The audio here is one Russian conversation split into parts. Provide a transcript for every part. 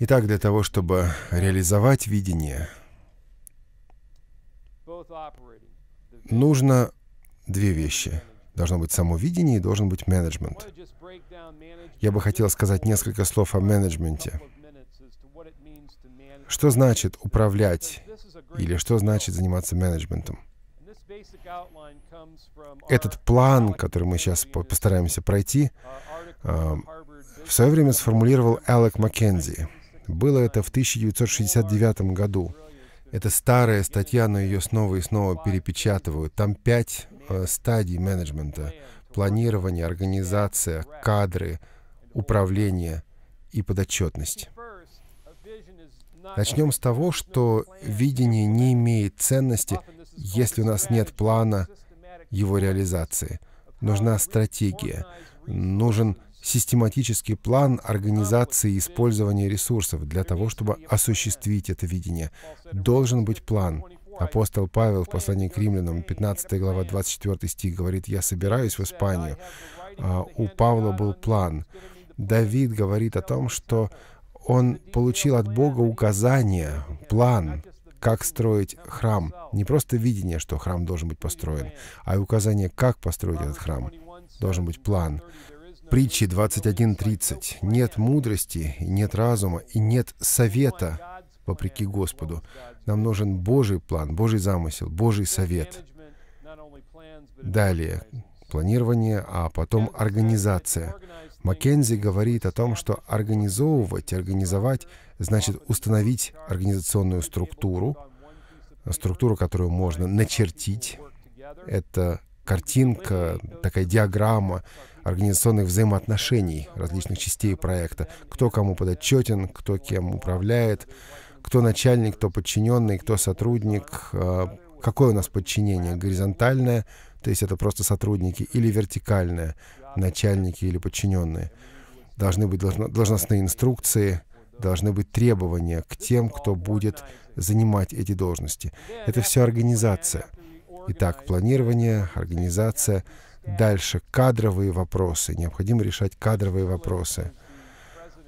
Итак, для того, чтобы реализовать видение, нужно две вещи. Должно быть само видение и должен быть менеджмент. Я бы хотел сказать несколько слов о менеджменте. Что значит управлять или что значит заниматься менеджментом? Этот план, который мы сейчас постараемся пройти, а, в свое время сформулировал Элек Маккензи. Было это в 1969 году. Это старая статья, но ее снова и снова перепечатывают. Там пять э, стадий менеджмента. Планирование, организация, кадры, управление и подотчетность. Начнем с того, что видение не имеет ценности, если у нас нет плана его реализации. Нужна стратегия, нужен систематический план организации использования ресурсов для того, чтобы осуществить это видение. Должен быть план. Апостол Павел в послании к римлянам, 15 глава, 24 стих, говорит, «Я собираюсь в Испанию». А, у Павла был план. Давид говорит о том, что он получил от Бога указание, план, как строить храм. Не просто видение, что храм должен быть построен, а и указание, как построить этот храм. Должен быть план. Притчи 21.30. «Нет мудрости, нет разума и нет совета вопреки Господу». Нам нужен Божий план, Божий замысел, Божий совет. Далее, планирование, а потом организация. Маккензи говорит о том, что организовывать, организовать значит установить организационную структуру, структуру, которую можно начертить. Это картинка, такая диаграмма организационных взаимоотношений различных частей проекта. Кто кому подотчетен, кто кем управляет, кто начальник, кто подчиненный, кто сотрудник, а, какое у нас подчинение, горизонтальное, то есть это просто сотрудники, или вертикальное, начальники или подчиненные. Должны быть должностные инструкции, должны быть требования к тем, кто будет занимать эти должности. Это все организация — Итак, планирование, организация. Дальше кадровые вопросы. Необходимо решать кадровые вопросы.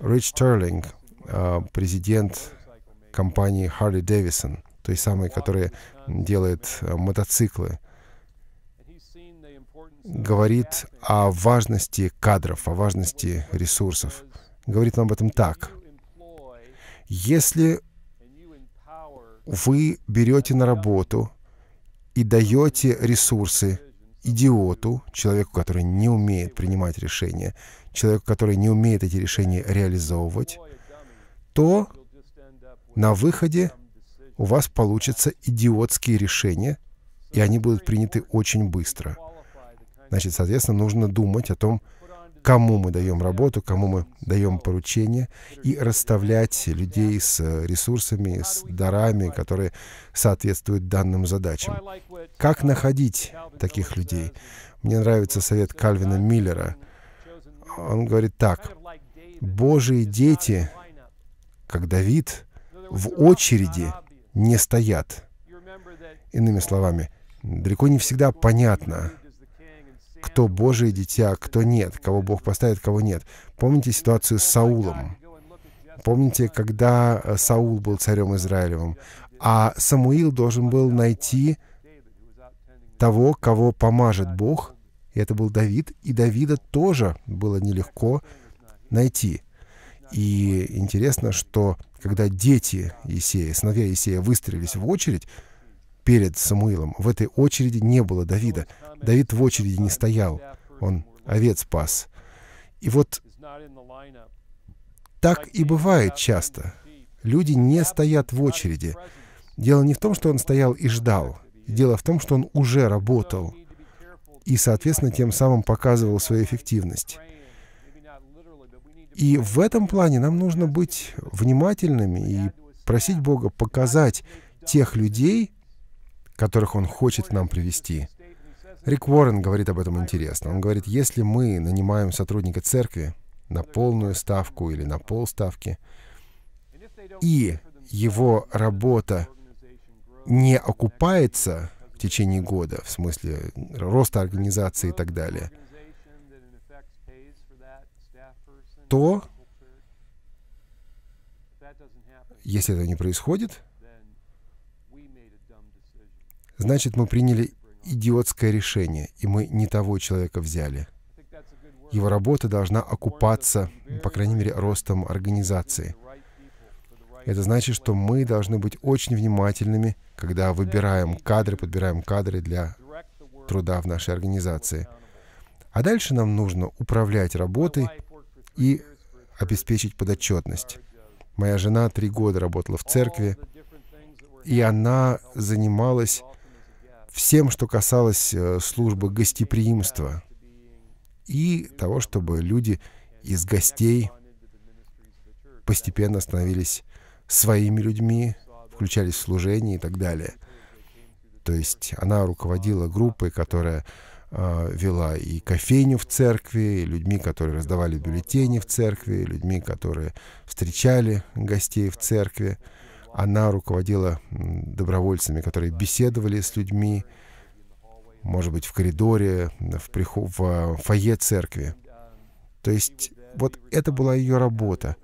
Рич Терлинг, а, президент компании Harley Davidson, той самой, которая делает а, мотоциклы, говорит о важности кадров, о важности ресурсов. Говорит нам об этом так. Если вы берете на работу и даете ресурсы идиоту, человеку, который не умеет принимать решения, человеку, который не умеет эти решения реализовывать, то на выходе у вас получатся идиотские решения, и они будут приняты очень быстро. Значит, соответственно, нужно думать о том, кому мы даем работу, кому мы даем поручение, и расставлять людей с э, ресурсами, с дарами, которые соответствуют данным задачам. Как находить таких людей? Мне нравится совет Кальвина Миллера. Он говорит так. Божьи дети, как Давид, в очереди не стоят. Иными словами, далеко не всегда понятно, кто Божие дитя, кто нет, кого Бог поставит, кого нет. Помните ситуацию с Саулом? Помните, когда э, Саул был царем Израилевым, а Самуил должен был найти того, кого помажет Бог, и это был Давид, и Давида тоже было нелегко найти. И интересно, что когда дети Исея, сыновья Исея выстроились в очередь перед Самуилом, в этой очереди не было Давида. Давид в очереди не стоял, он овец пас. И вот так и бывает часто. Люди не стоят в очереди. Дело не в том, что он стоял и ждал. Дело в том, что он уже работал и, соответственно, тем самым показывал свою эффективность. И в этом плане нам нужно быть внимательными и просить Бога показать тех людей, которых Он хочет к нам привести. Рик Уоррен говорит об этом интересно. Он говорит, если мы нанимаем сотрудника церкви на полную ставку или на полставки, и его работа не окупается в течение года, в смысле роста организации и так далее, то, если это не происходит, значит, мы приняли идиотское решение, и мы не того человека взяли. Его работа должна окупаться, по крайней мере, ростом организации. Это значит, что мы должны быть очень внимательными, когда выбираем кадры, подбираем кадры для труда в нашей организации. А дальше нам нужно управлять работой и обеспечить подотчетность. Моя жена три года работала в церкви, и она занималась всем, что касалось э, службы гостеприимства и того, чтобы люди из гостей постепенно становились своими людьми, включались в служение и так далее. То есть она руководила группой, которая э, вела и кофейню в церкви, и людьми, которые раздавали бюллетени в церкви, людьми, которые встречали гостей в церкви. Она руководила добровольцами, которые беседовали с людьми, может быть, в коридоре, в, приход, в э, фойе церкви. То есть вот это была ее работа.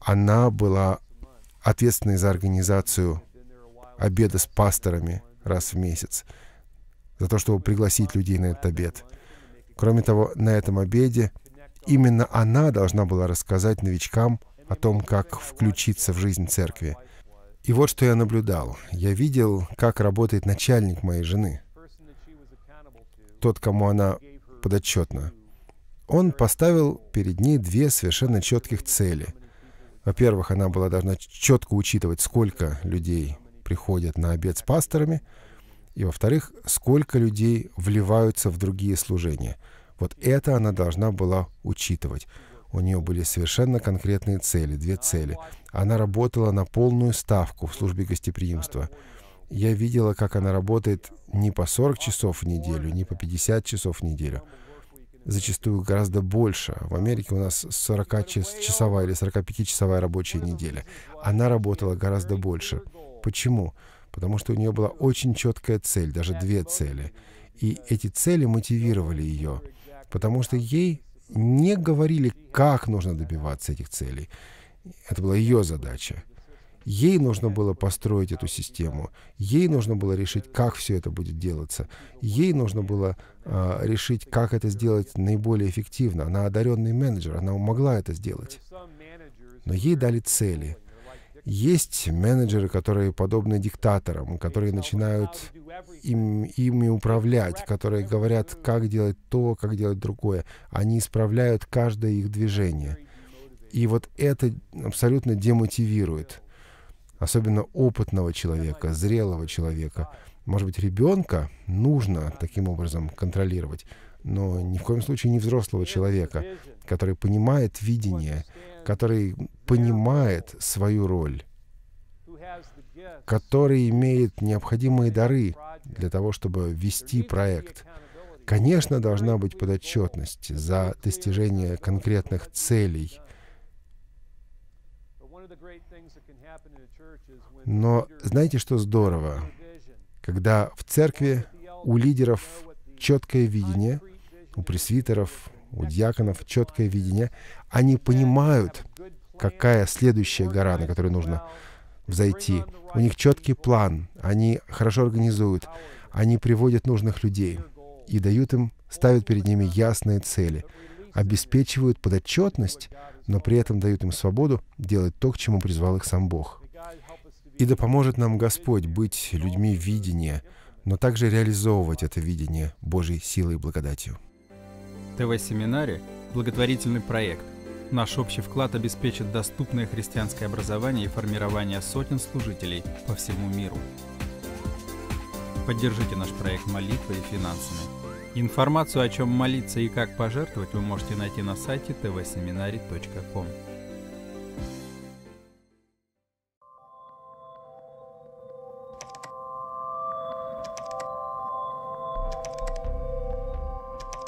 Она была ответственной за организацию обеда с пасторами раз в месяц, за то, чтобы пригласить людей на этот обед. Кроме того, на этом обеде именно она должна была рассказать новичкам о том, как включиться в жизнь церкви. И вот что я наблюдал. Я видел, как работает начальник моей жены, тот, кому она подотчетна. Он поставил перед ней две совершенно четких цели. Во-первых, она была должна четко учитывать, сколько людей приходят на обед с пасторами, и, во-вторых, сколько людей вливаются в другие служения. Вот это она должна была учитывать. У нее были совершенно конкретные цели, две цели. Она работала на полную ставку в службе гостеприимства. Я видела, как она работает не по 40 часов в неделю, не по 50 часов в неделю. Зачастую гораздо больше. В Америке у нас 40-часовая или 45-часовая рабочая неделя. Она работала гораздо больше. Почему? Потому что у нее была очень четкая цель, даже две цели. И эти цели мотивировали ее, потому что ей не говорили, как нужно добиваться этих целей. Это была ее задача. Ей нужно было построить эту систему, ей нужно было решить, как все это будет делаться, ей нужно было э, решить, как это сделать наиболее эффективно. Она одаренный менеджер, она могла это сделать. Но ей дали цели, есть менеджеры, которые подобны диктаторам, которые начинают им, ими управлять, которые говорят, как делать то, как делать другое. Они исправляют каждое их движение. И вот это абсолютно демотивирует, особенно опытного человека, зрелого человека. Может быть, ребенка нужно таким образом контролировать, но ни в коем случае не взрослого человека, который понимает видение, который понимает свою роль, который имеет необходимые дары для того, чтобы вести проект. Конечно, должна быть подотчетность за достижение конкретных целей. Но знаете, что здорово? Когда в церкви у лидеров четкое видение, у пресвитеров, у диаконов четкое видение. Они понимают, какая следующая гора, на которую нужно взойти. У них четкий план, они хорошо организуют, они приводят нужных людей и дают им, ставят перед ними ясные цели, обеспечивают подотчетность, но при этом дают им свободу делать то, к чему призвал их сам Бог. И да поможет нам Господь быть людьми видения, но также реализовывать это видение Божьей силой и благодатью. ТВ-семинаре – благотворительный проект. Наш общий вклад обеспечит доступное христианское образование и формирование сотен служителей по всему миру. Поддержите наш проект молитвой и финансами. Информацию, о чем молиться и как пожертвовать, вы можете найти на сайте tvseminary.com.